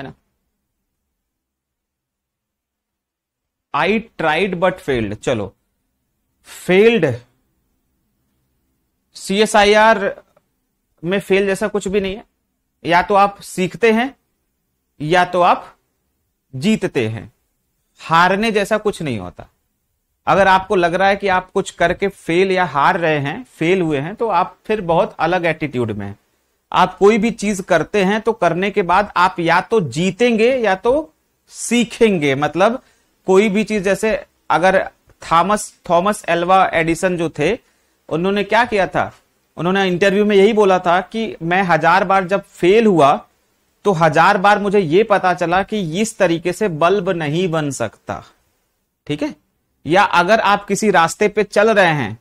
है ना I tried but failed चलो failed C S I R में फेल जैसा कुछ भी नहीं है या तो आप सीखते हैं या तो आप जीतते हैं हारने जैसा कुछ नहीं होता अगर आपको लग रहा है कि आप कुछ करके फेल या हार रहे हैं फेल हुए हैं तो आप फिर बहुत अलग एटीट्यूड में हैं आप कोई भी चीज करते हैं तो करने के बाद आप या तो जीतेंगे या तो सीखेंगे मतलब कोई भी चीज जैसे अगर थॉमस थॉमस एल्वा एडिसन जो थे उन्होंने क्या किया था उन्होंने इंटरव्यू में यही बोला था कि मैं हजार बार जब फेल हुआ तो हजार बार मुझे ये पता चला कि इस तरीके से बल्ब नहीं बन सकता ठीक है या अगर आप किसी रास्ते पे चल रहे हैं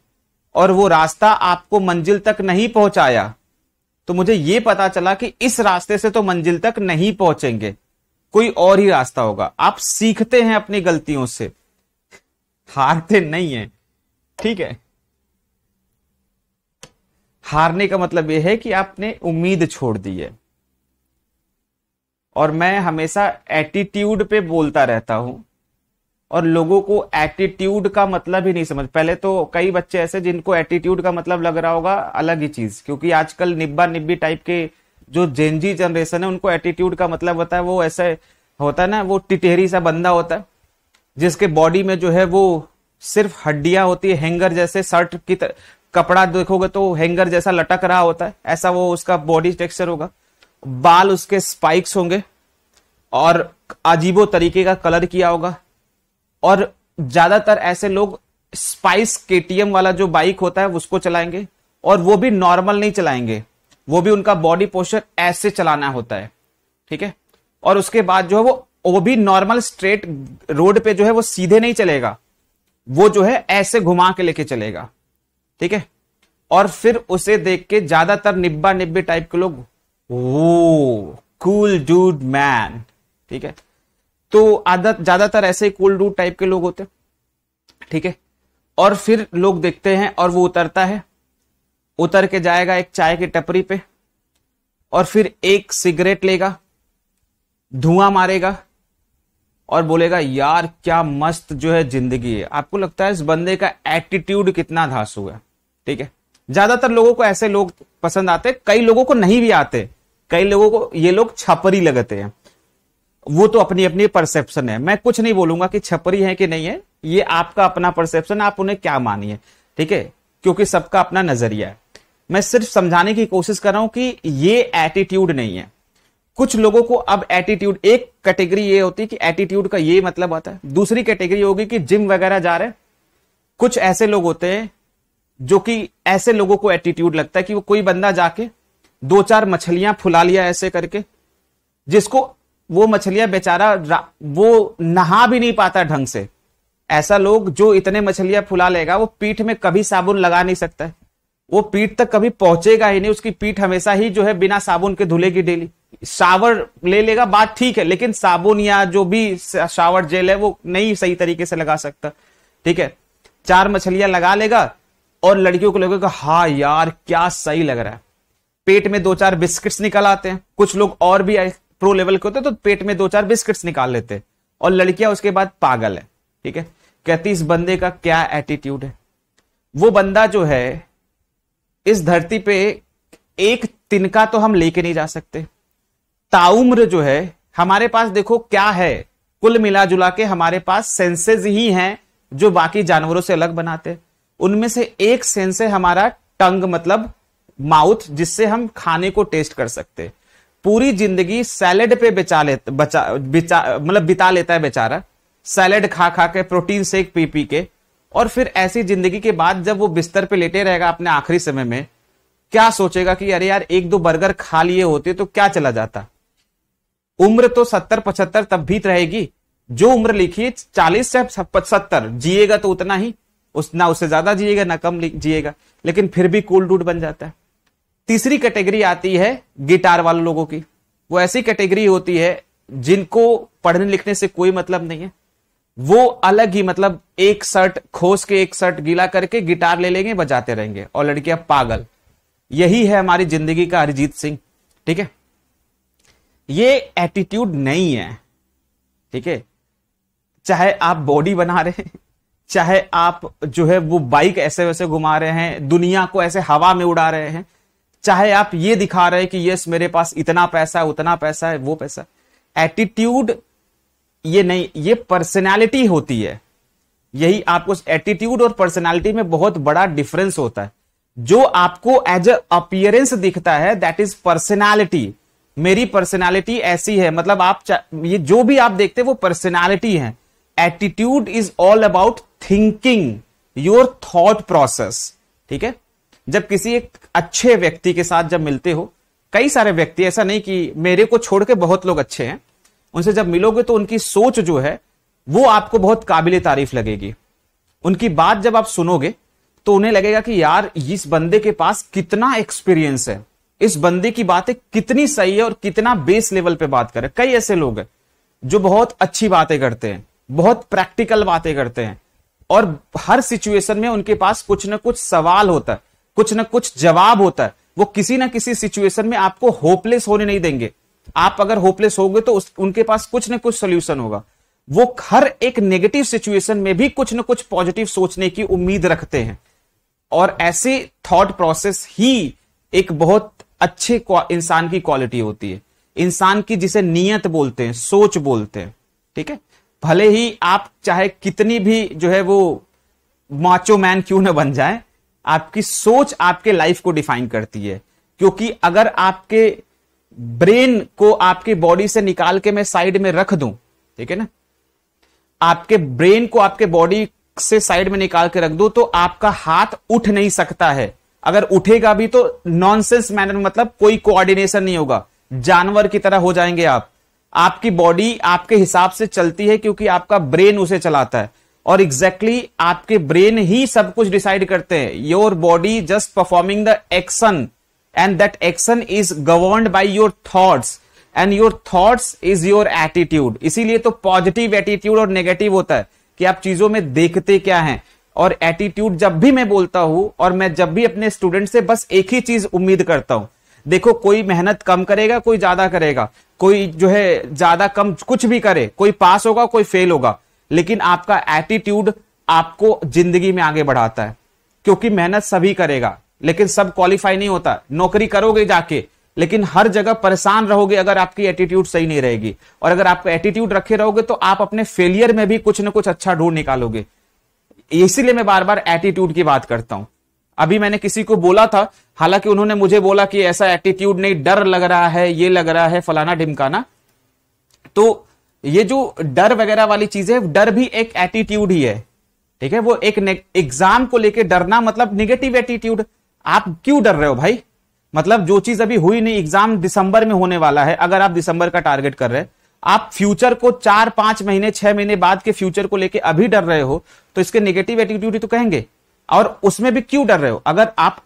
और वो रास्ता आपको मंजिल तक नहीं पहुंचाया तो मुझे ये पता चला कि इस रास्ते से तो मंजिल तक नहीं पहुंचेंगे कोई और ही रास्ता होगा आप सीखते हैं अपनी गलतियों से हारते नहीं है ठीक है हारने का मतलब यह है कि आपने उम्मीद छोड़ दी है और मैं हमेशा एटीट्यूड पे बोलता रहता हूं और लोगों को एटीट्यूड का मतलब ही नहीं समझ पहले तो कई बच्चे ऐसे जिनको एटीट्यूड का मतलब लग रहा होगा अलग ही चीज क्योंकि आजकल निब्बा निब्बी टाइप के जो जेनजी जनरेशन है उनको एटीट्यूड का मतलब होता है वो ऐसे होता है ना वो टिटेरी सा बंदा होता है जिसके बॉडी में जो है वो सिर्फ हड्डियां होती है हैंगर जैसे शर्ट की तर... कपड़ा देखोगे तो हैंगर जैसा लटक रहा होता है ऐसा वो उसका बॉडी टेक्सचर होगा बाल उसके स्पाइक्स होंगे और अजीबो तरीके का कलर किया होगा और ज्यादातर ऐसे लोग स्पाइस केटीएम वाला जो बाइक होता है उसको चलाएंगे और वो भी नॉर्मल नहीं चलाएंगे वो भी उनका बॉडी पोस्चर ऐसे चलाना होता है ठीक है और उसके बाद जो है वो वो भी नॉर्मल स्ट्रेट रोड पे जो है वो सीधे नहीं चलेगा वो जो है ऐसे घुमा के लेके चलेगा ठीक है और फिर उसे देख के ज्यादातर निब्बा निब्बे टाइप के लोग वो कूल डूड मैन ठीक है तो आदत ज्यादातर ऐसे ही कोल्ड रूट टाइप के लोग होते ठीक है और फिर लोग देखते हैं और वो उतरता है उतर के जाएगा एक चाय की टपरी पे और फिर एक सिगरेट लेगा धुआं मारेगा और बोलेगा यार क्या मस्त जो है जिंदगी है आपको लगता है इस बंदे का एटीट्यूड कितना हुआ है ठीक है ज्यादातर लोगों को ऐसे लोग पसंद आते कई लोगों को नहीं भी आते कई लोगों को ये लोग छापरी लगते हैं वो तो अपनी अपनी परसेप्शन है मैं कुछ नहीं बोलूंगा कि छपरी है कि नहीं है ये आपका अपना परसेप्शन आप उन्हें क्या मानिए ठीक है क्योंकि सबका अपना नजरिया है मैं सिर्फ समझाने की कोशिश कर रहा हूं कि ये एटीट्यूड नहीं है कुछ लोगों को अब एटीट्यूड एक कैटेगरी ये होती है कि एटीट्यूड का ये मतलब आता है दूसरी कैटेगरी होगी कि जिम वगैरह जा रहे कुछ ऐसे लोग होते हैं जो कि ऐसे लोगों को एटीट्यूड लगता है कि वो कोई बंदा जाके दो चार मछलियां फुला लिया ऐसे करके जिसको वो मछलियां बेचारा वो नहा भी नहीं पाता ढंग से ऐसा लोग जो इतने मछलियां फुला लेगा वो पीठ में कभी साबुन लगा नहीं सकता वो पीठ तक कभी पहुंचेगा ही नहीं उसकी पीठ हमेशा ही जो है बिना साबुन के धुलेगी डेली शावर ले लेगा बात ठीक है लेकिन साबुन या जो भी शावर जेल है वो नहीं सही तरीके से लगा सकता ठीक है चार मछलियां लगा लेगा और लड़कियों को लगेगा हा यार क्या सही लग रहा है पेट में दो चार बिस्किट्स निकल आते हैं कुछ लोग और भी आए प्रो लेवल के होते तो पेट में दो चार बिस्किट्स निकाल लेते और लड़कियां उसके बाद पागल है ठीक है कहती इस बंदे का क्या एटीट्यूड है वो बंदा जो है इस धरती पे एक तिनका तो हम लेके नहीं जा सकते ताउम्र जो है हमारे पास देखो क्या है कुल मिला जुला के हमारे पास सेंसेज ही हैं जो बाकी जानवरों से अलग बनाते उनमें से एक सेंस है हमारा टंग मतलब माउथ जिससे हम खाने को टेस्ट कर सकते पूरी जिंदगी सैलेड पे बिचा लेता बचा बिचा मतलब बिता लेता है बेचारा सैलेड खा खा के प्रोटीन शेक पी पी के और फिर ऐसी जिंदगी के बाद जब वो बिस्तर पे लेटे रहेगा अपने आखिरी समय में क्या सोचेगा कि अरे यार एक दो बर्गर खा लिए होते तो क्या चला जाता उम्र तो सत्तर पचहत्तर तब भी रहेगी जो उम्र लिखी है चालीस से सत्तर जिएगा तो उतना ही उस ना उससे ज्यादा जिएगा ना कम जिएगा लेकिन फिर भी कूल डूट बन जाता है तीसरी कैटेगरी आती है गिटार वाले लोगों की वो ऐसी कैटेगरी होती है जिनको पढ़ने लिखने से कोई मतलब नहीं है वो अलग ही मतलब एक शर्ट खोस के एक शर्ट गीला करके गिटार ले लेंगे बजाते रहेंगे और लड़कियां पागल यही है हमारी जिंदगी का अरिजीत सिंह ठीक है ये एटीट्यूड नहीं है ठीक है चाहे आप बॉडी बना रहे हैं चाहे आप जो है वो बाइक ऐसे वैसे घुमा रहे हैं दुनिया को ऐसे हवा में उड़ा रहे हैं चाहे आप ये दिखा रहे कि यस मेरे पास इतना पैसा है उतना पैसा है वो पैसा एटीट्यूड ये नहीं ये पर्सनैलिटी होती है यही आपको एटीट्यूड और पर्सनैलिटी में बहुत बड़ा डिफरेंस होता है जो आपको एज अ अपियरेंस दिखता है दैट इज पर्सनैलिटी मेरी पर्सनैलिटी ऐसी है मतलब आप ये जो भी आप देखते हैं वो पर्सनैलिटी है attitude is all about thinking your thought process ठीक है जब किसी एक अच्छे व्यक्ति के साथ जब मिलते हो कई सारे व्यक्ति ऐसा नहीं कि मेरे को छोड़ के बहुत लोग अच्छे हैं उनसे जब मिलोगे तो उनकी सोच जो है वो आपको बहुत काबिल तारीफ लगेगी उनकी बात जब आप सुनोगे तो उन्हें लगेगा कि यार इस बंदे के पास कितना एक्सपीरियंस है इस बंदे की बातें कितनी सही है और कितना बेस लेवल पे बात करे कई ऐसे लोग हैं जो बहुत अच्छी बातें करते हैं बहुत प्रैक्टिकल बातें करते हैं और हर सिचुएशन में उनके पास कुछ ना कुछ सवाल होता है कुछ ना कुछ जवाब होता है वो किसी ना किसी सिचुएशन में आपको होपलेस होने नहीं देंगे आप अगर होपलेस हो गए तो उस, उनके पास कुछ ना कुछ सोल्यूशन होगा वो हर एक नेगेटिव सिचुएशन में भी कुछ ना कुछ पॉजिटिव सोचने की उम्मीद रखते हैं और ऐसे थॉट प्रोसेस ही एक बहुत अच्छे इंसान की क्वालिटी होती है इंसान की जिसे नियत बोलते हैं सोच बोलते हैं ठीक है भले ही आप चाहे कितनी भी जो है वो माचो मैन क्यों ना बन जाए आपकी सोच आपके लाइफ को डिफाइन करती है क्योंकि अगर आपके ब्रेन को आपकी बॉडी से निकाल के मैं साइड में रख दूं ठीक है ना आपके ब्रेन को आपके बॉडी से साइड में निकाल के रख दो तो आपका हाथ उठ नहीं सकता है अगर उठेगा भी तो नॉनसेंस मैनर मतलब कोई कोऑर्डिनेशन नहीं होगा जानवर की तरह हो जाएंगे आप आपकी बॉडी आपके हिसाब से चलती है क्योंकि आपका ब्रेन उसे चलाता है और एग्जैक्टली exactly आपके ब्रेन ही सब कुछ डिसाइड करते हैं your body just performing the action and that action is govern by your thoughts and your thoughts is your attitude इसीलिए तो पॉजिटिव एटीट्यूड और नेगेटिव होता है कि आप चीजों में देखते क्या हैं और एटीट्यूड जब भी मैं बोलता हूं और मैं जब भी अपने स्टूडेंट से बस एक ही चीज उम्मीद करता हूं देखो कोई मेहनत कम करेगा कोई ज्यादा करेगा कोई जो है ज्यादा कम कुछ भी करे कोई पास होगा कोई फेल होगा लेकिन आपका एटीट्यूड आपको जिंदगी में आगे बढ़ाता है क्योंकि मेहनत सभी करेगा लेकिन सब क्वालिफाई नहीं होता नौकरी करोगे जाके लेकिन हर जगह परेशान रहोगे अगर आपकी एटीट्यूड सही नहीं रहेगी और अगर आपका एटीट्यूड रखे रहोगे तो आप अपने फेलियर में भी कुछ ना कुछ अच्छा ढूंढ निकालोगे इसीलिए मैं बार बार एटीट्यूड की बात करता हूं अभी मैंने किसी को बोला था हालांकि उन्होंने मुझे बोला कि ऐसा एटीट्यूड नहीं डर लग रहा है ये लग रहा है फलाना ढिमकाना तो ये जो डर वगैरह वाली चीज है डर भी एक एटीट्यूड ही है ठीक है वो एक एग्जाम को लेके डरना मतलब निगेटिव एटीट्यूड आप क्यों डर रहे हो भाई मतलब जो चीज अभी हुई नहीं एग्जाम दिसंबर में होने वाला है अगर आप दिसंबर का टारगेट कर रहे हैं आप फ्यूचर को चार पांच महीने छह महीने बाद के फ्यूचर को लेके अभी डर रहे हो तो इसके नेगेटिव एटीट्यूड तो कहेंगे और उसमें भी क्यों डर रहे हो अगर आप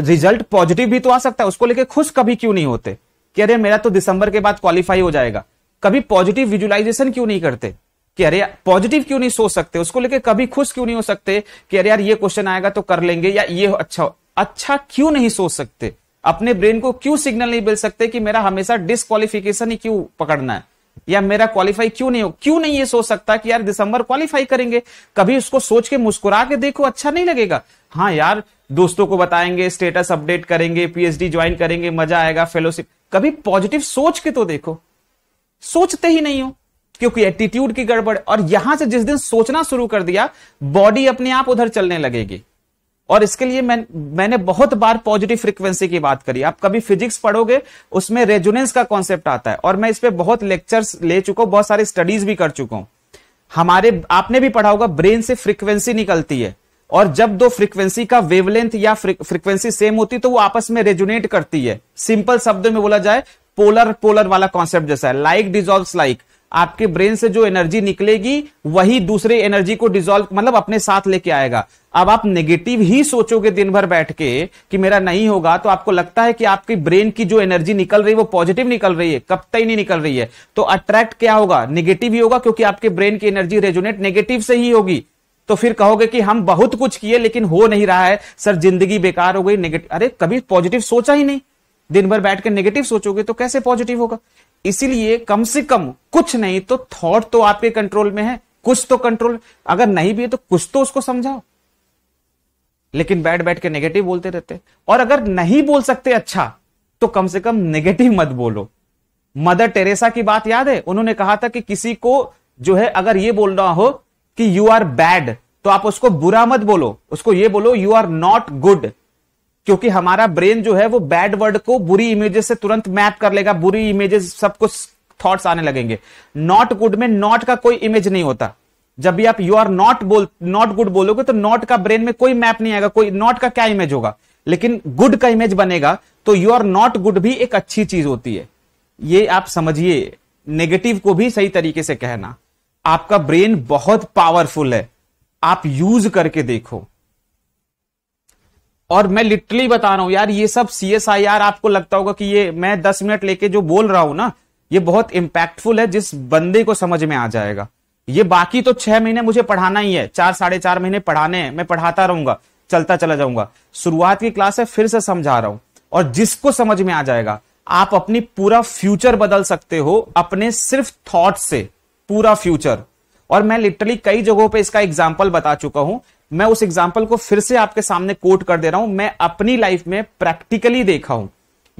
रिजल्ट पॉजिटिव भी तो आ सकता है उसको लेके खुश कभी क्यों नहीं होते कि अरे मेरा तो दिसंबर के बाद क्वालिफाई हो जाएगा कभी पॉजिटिव विजुलाइजेशन क्यों नहीं करते कि अरे पॉजिटिव क्यों नहीं सोच सकते उसको लेके कभी खुश क्यों नहीं हो सकते कि अरे यार ये क्वेश्चन आएगा तो कर लेंगे या ये अच्छा अच्छा क्यों नहीं सोच सकते अपने ब्रेन को क्यों सिग्नल नहीं मिल सकते कि मेरा हमेशा डिसक्वालिफिकेशन ही क्यों पकड़ना है या मेरा क्वालिफाई क्यों नहीं हो क्यों नहीं ये सोच सकता कि यार दिसंबर क्वालिफाई करेंगे कभी उसको सोच के मुस्कुरा के देखो अच्छा नहीं लगेगा हाँ यार दोस्तों को बताएंगे स्टेटस अपडेट करेंगे पीएचडी ज्वाइन करेंगे मजा आएगा फेलोशिप कभी पॉजिटिव सोच के तो देखो सोचते ही नहीं हो क्योंकि एटीट्यूड की गड़बड़ और यहां से जिस दिन सोचना शुरू कर दिया बॉडी अपने आप उधर चलने लगेगी और इसके लिए मैं मैंने बहुत बार पॉजिटिव फ्रीक्वेंसी की बात करी आप कभी फिजिक्स पढ़ोगे उसमें रेजुनेंस का कॉन्सेप्ट आता है और मैं इस पर बहुत लेक्चर्स ले चुका हूं बहुत सारी स्टडीज भी कर चुका हूं हमारे आपने भी पढ़ा होगा ब्रेन से फ्रीक्वेंसी निकलती है और जब दो फ्रीक्वेंसी का वेवलेंथ या फ्रीक्वेंसी सेम होती तो वो आपस में रेजुनेट करती है सिंपल शब्दों में बोला जाए पोलर पोलर वाला कॉन्सेप्ट जैसा है लाइक डिजोल्व लाइक आपके ब्रेन से जो एनर्जी निकलेगी वही दूसरे एनर्जी को डिजोल्व मतलब अपने साथ लेके आएगा अब आप नेगेटिव ही सोचोगे दिन भर बैठ के कि मेरा नहीं होगा तो आपको लगता है कि आपके ब्रेन की जो एनर्जी निकल रही है वो पॉजिटिव निकल रही है कब तक नहीं निकल रही है तो अट्रैक्ट क्या होगा निगेटिव ही होगा क्योंकि आपके ब्रेन की एनर्जी रेजुनेट नेगेटिव से ही होगी तो फिर कहोगे कि हम बहुत कुछ किए लेकिन हो नहीं रहा है सर जिंदगी बेकार हो गई नेगेटिव अरे कभी पॉजिटिव सोचा ही नहीं दिन भर बैठ कर नेगेटिव सोचोगे तो कैसे पॉजिटिव होगा इसीलिए कम से कम कुछ नहीं तो थॉट तो आपके कंट्रोल में है कुछ तो कंट्रोल अगर नहीं भी है तो कुछ तो उसको समझाओ लेकिन बैठ बैठ के नेगेटिव बोलते रहते और अगर नहीं बोल सकते अच्छा तो कम से कम नेगेटिव मत बोलो मदर टेरेसा की बात याद है उन्होंने कहा था कि किसी को जो है अगर ये बोल रहा हो कि यू आर बैड तो आप उसको बुरा मत बोलो उसको ये बोलो यू आर नॉट गुड क्योंकि हमारा ब्रेन जो है वो बैड वर्ड को बुरी इमेजेस से तुरंत मैप कर लेगा बुरी इमेजेस सब कुछ थॉट्स आने लगेंगे नॉट गुड में नॉट का कोई इमेज नहीं होता जब भी आप यू आर नॉट बोल नॉट गुड बोलोगे तो नॉट का ब्रेन में कोई मैप नहीं आएगा कोई नॉट का क्या इमेज होगा लेकिन गुड का इमेज बनेगा तो यू आर नॉट गुड भी एक अच्छी चीज होती है ये आप समझिए नेगेटिव को भी सही तरीके से कहना आपका ब्रेन बहुत पावरफुल है आप यूज करके देखो और मैं लिटरली बता रहा हूं यार ये सब सी एस आई आर आपको लगता होगा कि ये मैं दस मिनट लेके जो बोल रहा हूं ना ये बहुत इम्पैक्टफुल है जिस बंदे को समझ में आ जाएगा ये बाकी तो छह महीने मुझे पढ़ाना ही है चार साढ़े चार महीने पढ़ाने हैं मैं पढ़ाता रहूंगा चलता चला जाऊंगा शुरुआत की क्लास है फिर से समझा रहा हूं और जिसको समझ में आ जाएगा आप अपनी पूरा फ्यूचर बदल सकते हो अपने सिर्फ थॉट से पूरा फ्यूचर और मैं लिटरली कई जगहों पे इसका एग्जाम्पल बता चुका हूं मैं उस एग्जाम्पल को फिर से आपके सामने कोट कर दे रहा हूं मैं अपनी लाइफ में प्रैक्टिकली देखा हूं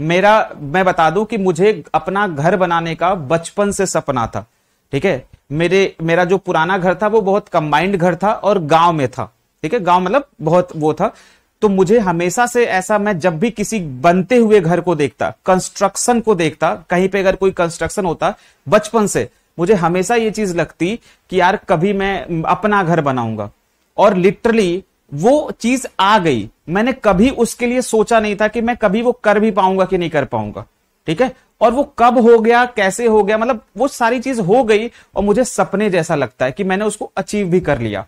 मेरा मैं बता दूं कि मुझे अपना घर बनाने का बचपन से सपना था ठीक है मेरे मेरा जो पुराना घर था वो बहुत कंबाइंड घर था और गांव में था ठीक है गांव मतलब बहुत वो था तो मुझे हमेशा से ऐसा मैं जब भी किसी बनते हुए घर को देखता कंस्ट्रक्शन को देखता कहीं पे अगर कोई कंस्ट्रक्शन होता बचपन से मुझे हमेशा ये चीज लगती कि यार कभी मैं अपना घर बनाऊंगा और लिटरली वो चीज आ गई मैंने कभी उसके लिए सोचा नहीं था कि मैं कभी वो कर भी पाऊंगा कि नहीं कर पाऊंगा ठीक है और वो कब हो गया कैसे हो गया मतलब वो सारी चीज हो गई और मुझे सपने जैसा लगता है कि मैंने उसको अचीव भी कर लिया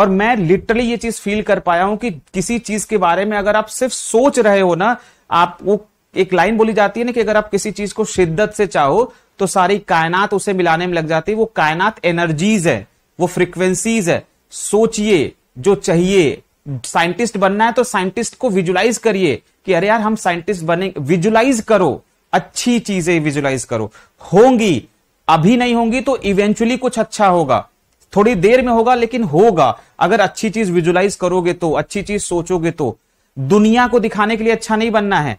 और मैं लिटरली ये चीज फील कर पाया हूं कि किसी चीज के बारे में अगर आप सिर्फ सोच रहे हो ना आप वो एक लाइन बोली जाती है ना कि अगर आप किसी चीज को शिद्दत से चाहो तो सारी कायनात उसे मिलाने में लग जाती है वो कायनात एनर्जीज है वो फ्रीक्वेंसीज है सोचिए जो चाहिए साइंटिस्ट बनना है तो साइंटिस्ट को विजुलाइज करिए कि अरे यार हम साइंटिस्ट बने विजुलाइज करो अच्छी चीजें विजुलाइज करो होंगी अभी नहीं होंगी तो इवेंचुअली कुछ अच्छा होगा थोड़ी देर में होगा लेकिन होगा अगर अच्छी चीज विजुलाइज करोगे तो अच्छी चीज सोचोगे तो दुनिया को दिखाने के लिए अच्छा नहीं बनना है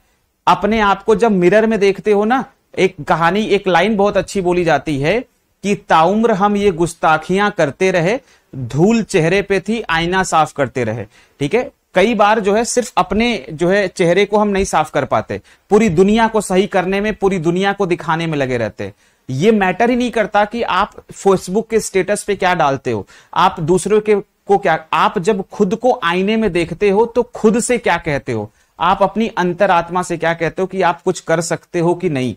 अपने आप को जब मिरर में देखते हो ना एक कहानी एक लाइन बहुत अच्छी बोली जाती है कि ताउम्र हम ये गुस्ताखियां करते रहे धूल चेहरे पे थी आईना साफ करते रहे ठीक है कई बार जो है सिर्फ अपने जो है चेहरे को हम नहीं साफ कर पाते पूरी दुनिया को सही करने में पूरी दुनिया को दिखाने में लगे रहते ये मैटर ही नहीं करता कि आप फेसबुक के स्टेटस पे क्या डालते हो आप दूसरों के को क्या आप जब खुद को आईने में देखते हो तो खुद से क्या कहते हो आप अपनी अंतरात्मा से क्या कहते हो कि आप कुछ कर सकते हो कि नहीं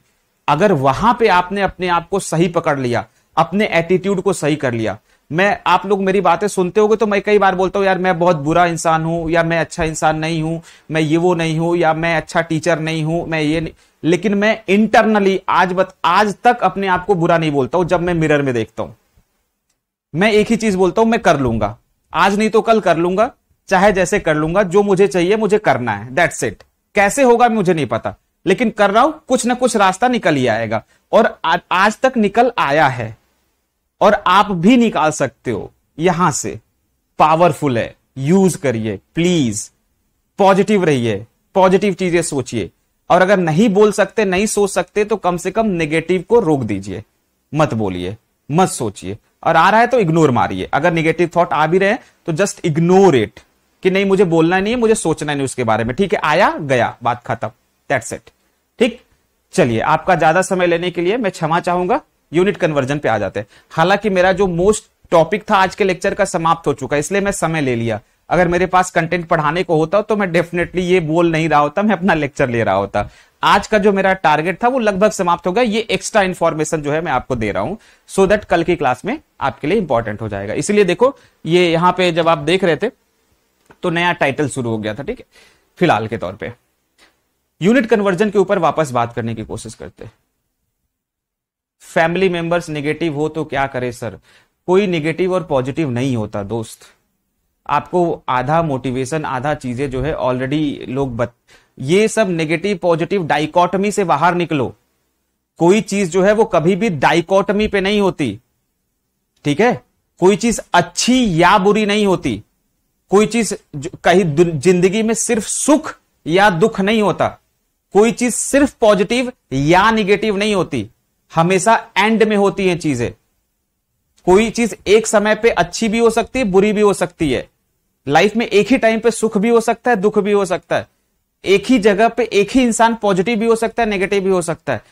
अगर वहां पे आपने अपने आप को सही पकड़ लिया अपने एटीट्यूड को सही कर लिया मैं आप लोग मेरी बातें सुनते होगे तो मैं कई बार बोलता हूँ यार मैं बहुत बुरा इंसान हूँ या मैं अच्छा इंसान नहीं हूँ मैं ये वो नहीं हूँ या मैं अच्छा टीचर नहीं हूँ मैं ये नहीं लेकिन मैं इंटरनली आज बत, आज तक अपने आप को बुरा नहीं बोलता हूं जब मैं मिरर में देखता हूं मैं एक ही चीज बोलता हूं मैं कर लूंगा आज नहीं तो कल कर लूंगा चाहे जैसे कर लूंगा जो मुझे चाहिए मुझे करना है दैट्स इट कैसे होगा मुझे नहीं पता लेकिन कर रहा हूं कुछ ना कुछ रास्ता निकल ही आएगा और आ, आज तक निकल आया है और आप भी निकाल सकते हो यहां से पावरफुल है यूज करिए प्लीज पॉजिटिव रहिए पॉजिटिव चीजें सोचिए और अगर नहीं बोल सकते नहीं सोच सकते तो कम से कम नेगेटिव को रोक दीजिए मत बोलिए मत सोचिए और आ रहा है तो इग्नोर मारिए अगर निगेटिव थॉट आ भी रहे हैं तो जस्ट इग्नोर इट कि नहीं मुझे बोलना नहीं है मुझे सोचना नहीं उसके बारे में ठीक है आया गया बात खत्म दैट्स इट ठीक चलिए आपका ज्यादा समय लेने के लिए मैं क्षमा चाहूंगा यूनिट कन्वर्जन पे आ जाते हैं हालांकि मेरा जो मोस्ट टॉपिक था आज के लेक्चर का समाप्त हो चुका है इसलिए मैं समय ले लिया अगर मेरे पास कंटेंट पढ़ाने को होता तो मैं डेफिनेटली ये बोल नहीं रहा होता मैं अपना लेक्चर ले रहा होता आज का जो मेरा टारगेट था वो लगभग समाप्त हो गया ये एक्स्ट्रा इन्फॉर्मेशन जो है मैं आपको दे रहा हूं सो so दैट कल की क्लास में आपके लिए इंपॉर्टेंट हो जाएगा इसलिए देखो ये यहां पे जब आप देख रहे थे तो नया टाइटल शुरू हो गया था ठीक है फिलहाल के तौर पर यूनिट कन्वर्जन के ऊपर वापस बात करने की कोशिश करते हैं फैमिली मेंबर्स निगेटिव हो तो क्या करे सर कोई निगेटिव और पॉजिटिव नहीं होता दोस्त आपको आधा मोटिवेशन आधा चीजें जो है ऑलरेडी लोग बत ये सब नेगेटिव पॉजिटिव डाइकोटमी से बाहर निकलो कोई चीज जो है वो कभी भी डाइकोटमी पे नहीं होती ठीक है कोई चीज अच्छी या बुरी नहीं होती कोई चीज कहीं जिंदगी में सिर्फ सुख या दुख नहीं होता कोई चीज सिर्फ पॉजिटिव या निगेटिव नहीं होती हमेशा एंड में होती हैं चीजें कोई चीज एक समय पे अच्छी भी हो सकती है बुरी भी हो सकती है लाइफ में एक ही टाइम पे सुख भी हो सकता है दुख भी हो सकता है एक ही जगह पे एक ही इंसान पॉजिटिव भी हो सकता है नेगेटिव भी हो सकता है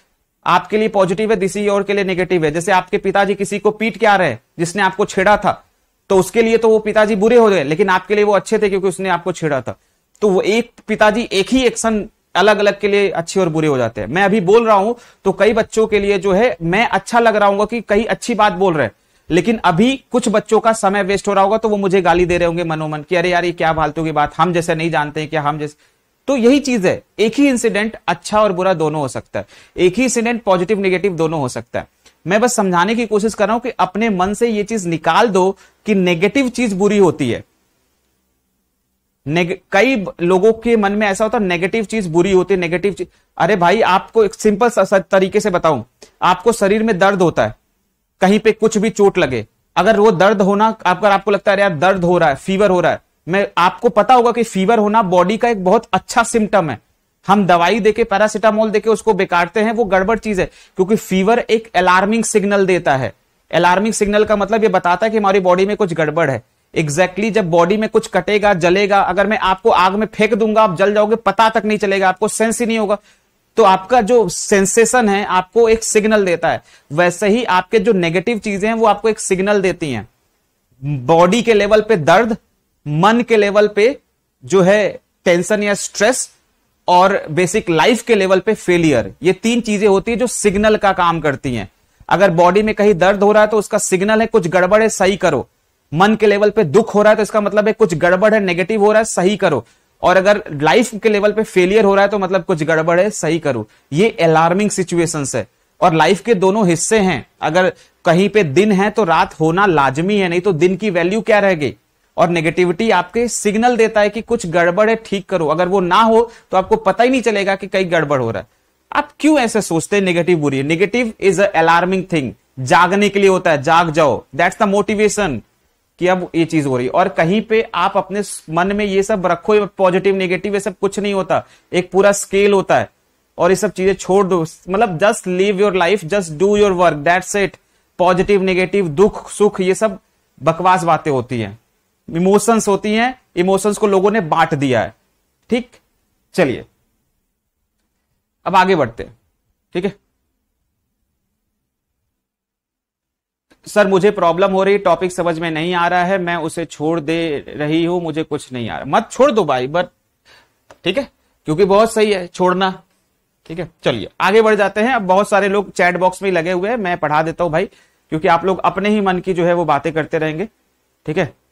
आपके लिए पॉजिटिव है किसी और के लिए नेगेटिव है जैसे आपके पिताजी किसी को पीट के आ रहे हैं जिसने आपको छेड़ा था तो उसके लिए तो वो पिताजी बुरे हो गए लेकिन आपके लिए वो अच्छे थे क्योंकि उसने आपको छेड़ा था तो वो एक पिताजी एक ही एक्शन अलग अलग के लिए अच्छे और बुरे हो जाते हैं मैं अभी बोल रहा हूं तो कई बच्चों के लिए जो है मैं अच्छा लग रहा हूँ कि कई अच्छी बात बोल रहे हैं लेकिन अभी कुछ बच्चों का समय वेस्ट हो रहा होगा तो वो मुझे गाली दे रहे होंगे मनोमन कि अरे यार ये क्या फालतू की बात हम जैसे नहीं जानते हैं क्या हम जैसे तो यही चीज है एक ही इंसिडेंट अच्छा और बुरा दोनों हो सकता है एक ही इंसिडेंट पॉजिटिव नेगेटिव दोनों हो सकता है मैं बस समझाने की कोशिश कर रहा हूं कि अपने मन से ये चीज निकाल दो कि नेगेटिव चीज बुरी होती है कई लोगों के मन में ऐसा होता है नेगेटिव चीज बुरी होती है नेगेटिव अरे भाई आपको एक सिंपल तरीके से बताऊं आपको शरीर में दर्द होता है कहीं पे कुछ भी चोट लगे अगर वो दर्द होना आपका आपको लगता है अरे यार दर्द हो रहा है फीवर हो रहा है मैं आपको पता होगा कि फीवर होना बॉडी का एक बहुत अच्छा सिम्टम है हम दवाई देके पैरासिटामोल देके उसको बेकारते हैं वो गड़बड़ चीज है क्योंकि फीवर एक अलार्मिंग सिग्नल देता है अलार्मिंग सिग्नल का मतलब ये बताता है कि हमारी बॉडी में कुछ गड़बड़ है एग्जैक्टली exactly, जब बॉडी में कुछ कटेगा जलेगा अगर मैं आपको आग में फेंक दूंगा आप जल जाओगे पता तक नहीं चलेगा आपको सेंस ही नहीं होगा तो आपका जो सेंसेशन है आपको एक सिग्नल देता है वैसे ही आपके जो नेगेटिव चीजें हैं वो आपको एक सिग्नल देती हैं बॉडी के लेवल पे दर्द मन के लेवल पे जो है टेंशन या स्ट्रेस और बेसिक लाइफ के लेवल पे फेलियर ये तीन चीजें होती है जो सिग्नल का काम करती हैं अगर बॉडी में कहीं दर्द हो रहा है तो उसका सिग्नल है कुछ गड़बड़ है सही करो मन के लेवल पे दुख हो रहा है तो इसका मतलब है कुछ गड़बड़ है नेगेटिव हो रहा है सही करो और अगर लाइफ के लेवल पे फेलियर हो रहा है तो मतलब कुछ गड़बड़ है सही करो ये अलार्मिंग सिचुएशन है और लाइफ के दोनों हिस्से हैं अगर कहीं पे दिन है तो रात होना लाजमी है नहीं तो दिन की वैल्यू क्या रहेगी और नेगेटिविटी आपके सिग्नल देता है कि कुछ गड़बड़ है ठीक करो अगर वो ना हो तो आपको पता ही नहीं चलेगा कि कहीं गड़बड़ हो रहा है आप क्यों ऐसे सोचते हैं नेगेटिव बुरी नेगेटिव इज अलार्मिंग थिंग जागने के लिए होता है जाग जाओ दैट्स द मोटिवेशन कि अब ये चीज हो रही है और कहीं पे आप अपने मन में ये सब रखो पॉजिटिव नेगेटिव ये सब कुछ नहीं होता एक पूरा स्केल होता है और ये सब चीजें छोड़ दो मतलब just live your life just do your work that's it positive negative दुख सुख ये सब बकवास बातें होती हैं इमोशंस होती हैं इमोशंस को लोगों ने बांट दिया है ठीक चलिए अब आगे बढ़ते ठीक है सर मुझे प्रॉब्लम हो रही टॉपिक समझ में नहीं आ रहा है मैं उसे छोड़ दे रही हूं मुझे कुछ नहीं आ रहा मत छोड़ दो भाई बट ठीक है क्योंकि बहुत सही है छोड़ना ठीक है चलिए आगे बढ़ जाते हैं अब बहुत सारे लोग चैट बॉक्स में लगे हुए हैं मैं पढ़ा देता हूं भाई क्योंकि आप लोग अपने ही मन की जो है वो बातें करते रहेंगे ठीक है